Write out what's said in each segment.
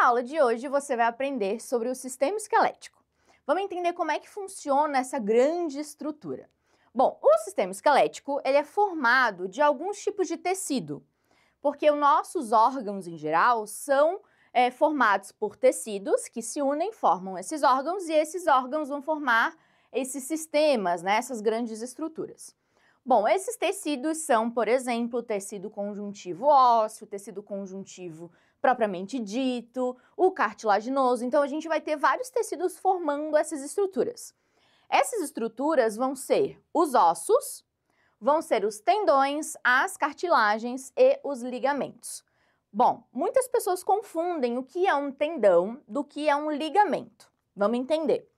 Na aula de hoje você vai aprender sobre o sistema esquelético. Vamos entender como é que funciona essa grande estrutura. Bom, o sistema esquelético ele é formado de alguns tipos de tecido, porque os nossos órgãos em geral são é, formados por tecidos que se unem, formam esses órgãos e esses órgãos vão formar esses sistemas, né, essas grandes estruturas. Bom, esses tecidos são, por exemplo, tecido conjuntivo ósseo, tecido conjuntivo propriamente dito, o cartilaginoso. Então, a gente vai ter vários tecidos formando essas estruturas. Essas estruturas vão ser os ossos, vão ser os tendões, as cartilagens e os ligamentos. Bom, muitas pessoas confundem o que é um tendão do que é um ligamento. Vamos entender.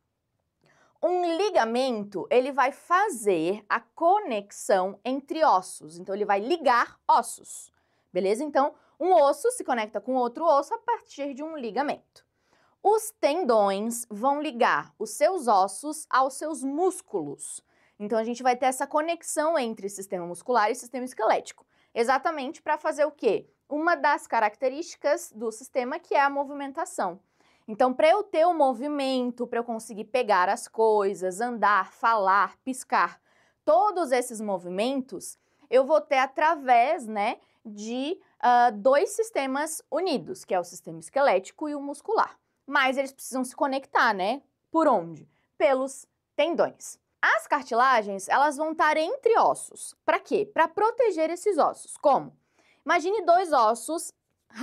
Um ligamento, ele vai fazer a conexão entre ossos, então ele vai ligar ossos. Beleza? Então, um osso se conecta com outro osso a partir de um ligamento. Os tendões vão ligar os seus ossos aos seus músculos. Então a gente vai ter essa conexão entre sistema muscular e sistema esquelético. Exatamente para fazer o quê? Uma das características do sistema que é a movimentação. Então, para eu ter o um movimento, para eu conseguir pegar as coisas, andar, falar, piscar, todos esses movimentos, eu vou ter através, né, de uh, dois sistemas unidos, que é o sistema esquelético e o muscular. Mas eles precisam se conectar, né? Por onde? Pelos tendões. As cartilagens, elas vão estar entre ossos. Para quê? Para proteger esses ossos. Como? Imagine dois ossos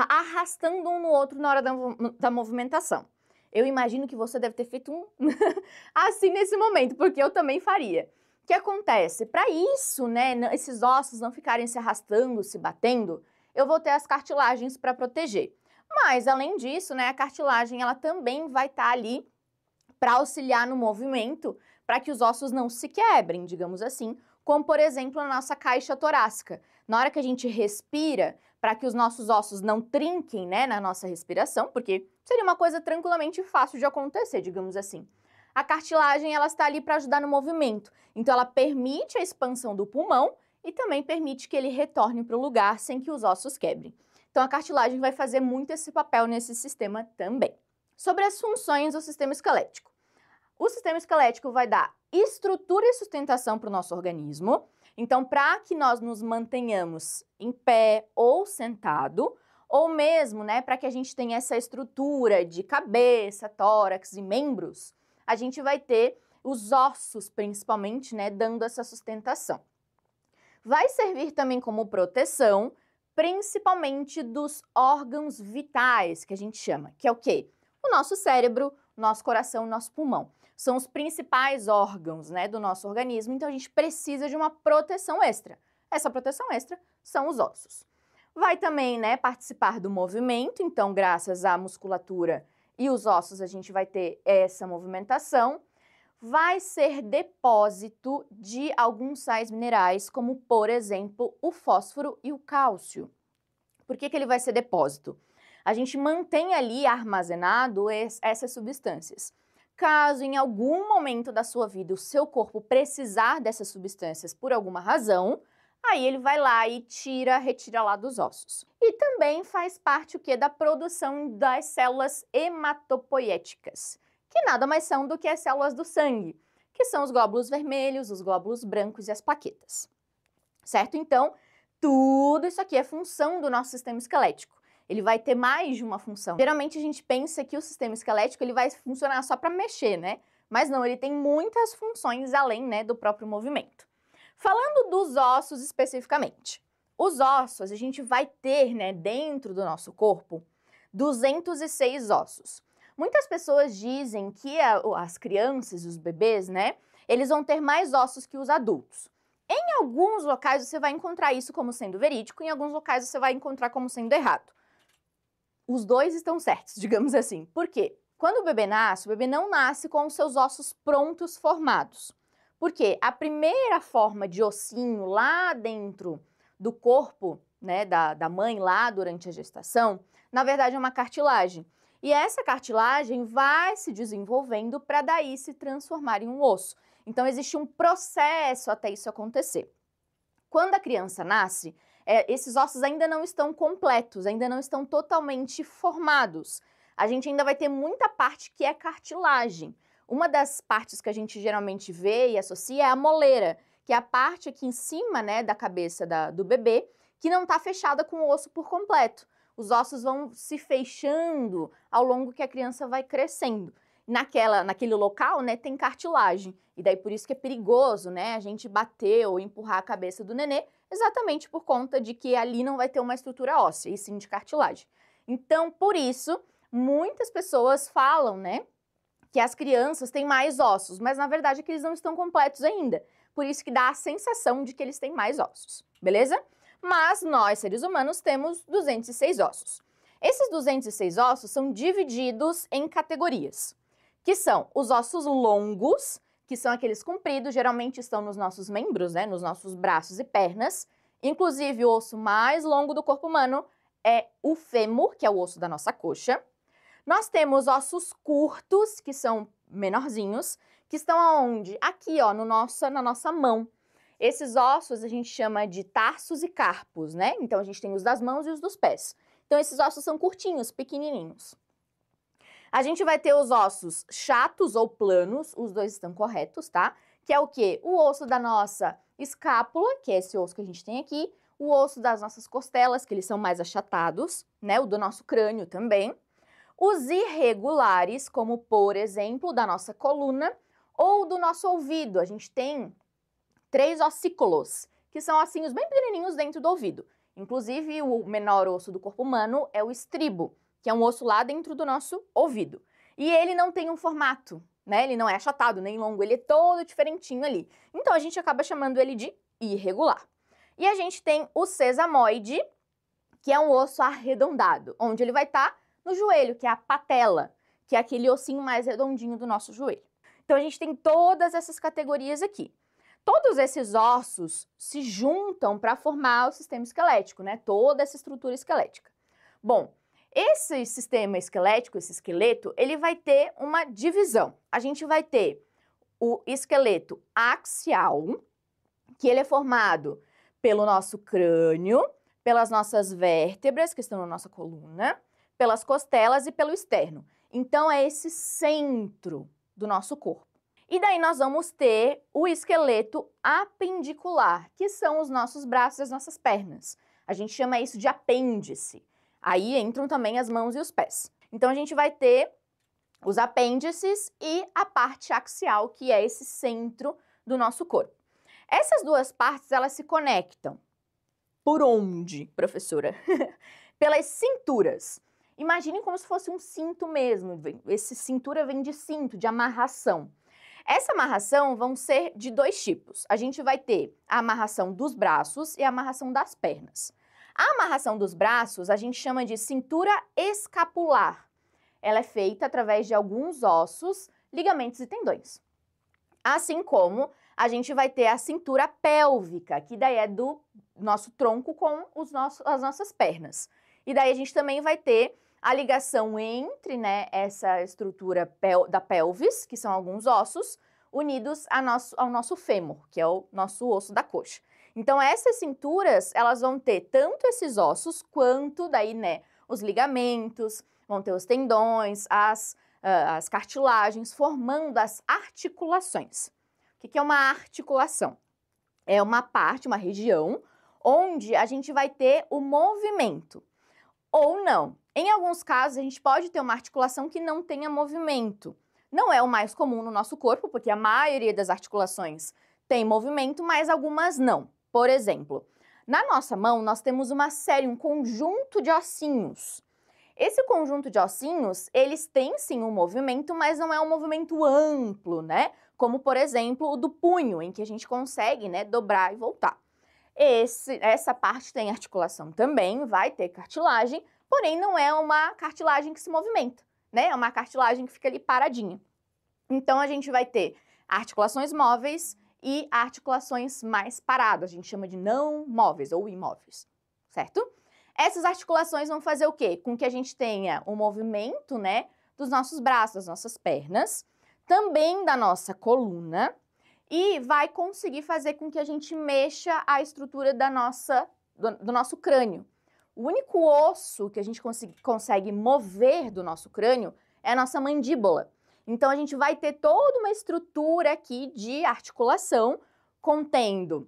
arrastando um no outro na hora da, da movimentação. Eu imagino que você deve ter feito um assim nesse momento, porque eu também faria que acontece? Para isso, né, esses ossos não ficarem se arrastando, se batendo, eu vou ter as cartilagens para proteger. Mas além disso, né, a cartilagem ela também vai estar tá ali para auxiliar no movimento, para que os ossos não se quebrem, digamos assim, como por exemplo a nossa caixa torácica. Na hora que a gente respira, para que os nossos ossos não trinquem, né, na nossa respiração, porque seria uma coisa tranquilamente fácil de acontecer, digamos assim a cartilagem ela está ali para ajudar no movimento. Então ela permite a expansão do pulmão e também permite que ele retorne para o lugar sem que os ossos quebrem. Então a cartilagem vai fazer muito esse papel nesse sistema também. Sobre as funções do sistema esquelético. O sistema esquelético vai dar estrutura e sustentação para o nosso organismo. Então, para que nós nos mantenhamos em pé ou sentado, ou mesmo, né, para que a gente tenha essa estrutura de cabeça, tórax e membros, a gente vai ter os ossos, principalmente, né, dando essa sustentação. Vai servir também como proteção, principalmente dos órgãos vitais, que a gente chama, que é o quê? O nosso cérebro, nosso coração, nosso pulmão. São os principais órgãos, né, do nosso organismo, então a gente precisa de uma proteção extra. Essa proteção extra são os ossos. Vai também, né, participar do movimento, então graças à musculatura e os ossos a gente vai ter essa movimentação, vai ser depósito de alguns sais minerais, como por exemplo o fósforo e o cálcio. Por que, que ele vai ser depósito? A gente mantém ali armazenado essas substâncias. Caso em algum momento da sua vida o seu corpo precisar dessas substâncias por alguma razão, Aí ele vai lá e tira, retira lá dos ossos. E também faz parte o que da produção das células hematopoéticas, que nada mais são do que as células do sangue, que são os glóbulos vermelhos, os glóbulos brancos e as plaquetas. Certo? Então, tudo isso aqui é função do nosso sistema esquelético. Ele vai ter mais de uma função. Geralmente a gente pensa que o sistema esquelético ele vai funcionar só para mexer, né? Mas não, ele tem muitas funções além, né, do próprio movimento. Falando dos ossos especificamente, os ossos, a gente vai ter né, dentro do nosso corpo 206 ossos. Muitas pessoas dizem que a, as crianças, os bebês, né, eles vão ter mais ossos que os adultos. Em alguns locais você vai encontrar isso como sendo verídico, em alguns locais você vai encontrar como sendo errado. Os dois estão certos, digamos assim. Por quê? Quando o bebê nasce, o bebê não nasce com os seus ossos prontos formados. Porque a primeira forma de ossinho lá dentro do corpo, né, da, da mãe lá durante a gestação, na verdade é uma cartilagem. E essa cartilagem vai se desenvolvendo para daí se transformar em um osso. Então existe um processo até isso acontecer. Quando a criança nasce, é, esses ossos ainda não estão completos, ainda não estão totalmente formados. A gente ainda vai ter muita parte que é cartilagem. Uma das partes que a gente geralmente vê e associa é a moleira, que é a parte aqui em cima né, da cabeça da, do bebê, que não está fechada com o osso por completo. Os ossos vão se fechando ao longo que a criança vai crescendo. Naquela, naquele local, né, tem cartilagem. E daí por isso que é perigoso, né, a gente bater ou empurrar a cabeça do nenê, exatamente por conta de que ali não vai ter uma estrutura óssea, e sim de cartilagem. Então, por isso, muitas pessoas falam, né, que as crianças têm mais ossos, mas na verdade é que eles não estão completos ainda. Por isso que dá a sensação de que eles têm mais ossos, beleza? Mas nós, seres humanos, temos 206 ossos. Esses 206 ossos são divididos em categorias, que são os ossos longos, que são aqueles compridos, geralmente estão nos nossos membros, né, nos nossos braços e pernas. Inclusive, o osso mais longo do corpo humano é o fêmur, que é o osso da nossa coxa. Nós temos ossos curtos, que são menorzinhos, que estão aonde? Aqui, ó, no nossa, na nossa mão. Esses ossos a gente chama de tarsos e carpos, né? Então a gente tem os das mãos e os dos pés. Então esses ossos são curtinhos, pequenininhos. A gente vai ter os ossos chatos ou planos, os dois estão corretos, tá? Que é o quê? O osso da nossa escápula, que é esse osso que a gente tem aqui, o osso das nossas costelas, que eles são mais achatados, né? O do nosso crânio também. Os irregulares, como por exemplo da nossa coluna ou do nosso ouvido, a gente tem três ossículos, que são ossinhos bem pequenininhos dentro do ouvido. Inclusive, o menor osso do corpo humano é o estribo, que é um osso lá dentro do nosso ouvido. E ele não tem um formato, né? Ele não é achatado nem longo, ele é todo diferentinho ali. Então a gente acaba chamando ele de irregular. E a gente tem o sesamoide, que é um osso arredondado, onde ele vai estar tá no joelho, que é a patela, que é aquele ossinho mais redondinho do nosso joelho. Então a gente tem todas essas categorias aqui. Todos esses ossos se juntam para formar o sistema esquelético, né? Toda essa estrutura esquelética. Bom, esse sistema esquelético, esse esqueleto, ele vai ter uma divisão. A gente vai ter o esqueleto axial, que ele é formado pelo nosso crânio, pelas nossas vértebras que estão na nossa coluna, pelas costelas e pelo externo. Então, é esse centro do nosso corpo. E daí nós vamos ter o esqueleto apendicular, que são os nossos braços e as nossas pernas. A gente chama isso de apêndice. Aí entram também as mãos e os pés. Então a gente vai ter os apêndices e a parte axial, que é esse centro do nosso corpo. Essas duas partes, elas se conectam. Por onde, professora? Pelas cinturas. Imagine como se fosse um cinto mesmo. Esse cintura vem de cinto, de amarração. Essa amarração vão ser de dois tipos. A gente vai ter a amarração dos braços e a amarração das pernas. A amarração dos braços a gente chama de cintura escapular. Ela é feita através de alguns ossos, ligamentos e tendões. Assim como a gente vai ter a cintura pélvica, que daí é do nosso tronco com os nossos, as nossas pernas. E daí a gente também vai ter a ligação entre né, essa estrutura da pelvis, que são alguns ossos, unidos nosso, ao nosso fêmur, que é o nosso osso da coxa. Então, essas cinturas, elas vão ter tanto esses ossos, quanto daí, né, os ligamentos, vão ter os tendões, as, uh, as cartilagens, formando as articulações. O que, que é uma articulação? É uma parte, uma região, onde a gente vai ter o movimento ou não. Em alguns casos, a gente pode ter uma articulação que não tenha movimento. Não é o mais comum no nosso corpo, porque a maioria das articulações tem movimento, mas algumas não. Por exemplo, na nossa mão nós temos uma série, um conjunto de ossinhos. Esse conjunto de ossinhos, eles têm sim um movimento, mas não é um movimento amplo, né? Como, por exemplo, o do punho, em que a gente consegue né, dobrar e voltar. Esse, essa parte tem articulação também, vai ter cartilagem, porém não é uma cartilagem que se movimenta, né? É uma cartilagem que fica ali paradinha. Então a gente vai ter articulações móveis e articulações mais paradas, a gente chama de não móveis ou imóveis, certo? Essas articulações vão fazer o quê? Com que a gente tenha o um movimento, né, dos nossos braços, das nossas pernas, também da nossa coluna, e vai conseguir fazer com que a gente mexa a estrutura da nossa, do, do nosso crânio. O único osso que a gente consegue mover do nosso crânio é a nossa mandíbula. Então a gente vai ter toda uma estrutura aqui de articulação contendo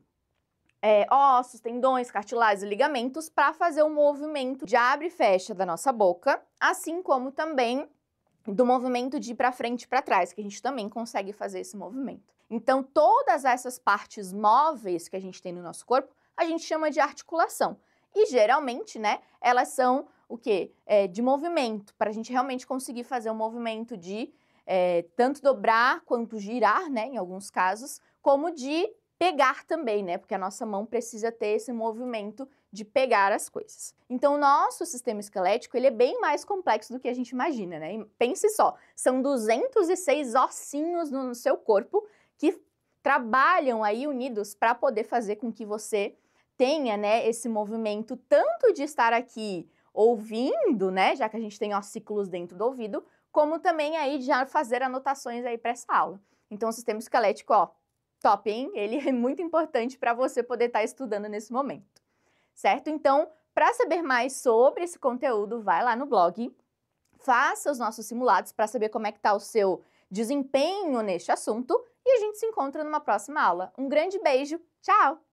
é, ossos, tendões, cartilagens e ligamentos para fazer o um movimento de abre e fecha da nossa boca, assim como também do movimento de ir para frente e para trás, que a gente também consegue fazer esse movimento. Então, todas essas partes móveis que a gente tem no nosso corpo, a gente chama de articulação. E geralmente, né, elas são o quê? É, de movimento, para a gente realmente conseguir fazer um movimento de é, tanto dobrar quanto girar, né, em alguns casos, como de pegar também, né, porque a nossa mão precisa ter esse movimento de pegar as coisas. Então, o nosso sistema esquelético, ele é bem mais complexo do que a gente imagina, né? E pense só, são 206 ossinhos no seu corpo que trabalham aí unidos para poder fazer com que você tenha, né, esse movimento tanto de estar aqui ouvindo, né, já que a gente tem ciclos dentro do ouvido, como também aí já fazer anotações aí para essa aula. Então, o sistema esquelético, ó, top, hein? Ele é muito importante para você poder estar tá estudando nesse momento, certo? Então, para saber mais sobre esse conteúdo, vai lá no blog, faça os nossos simulados para saber como é que está o seu desempenho neste assunto e a gente se encontra numa próxima aula. Um grande beijo, tchau!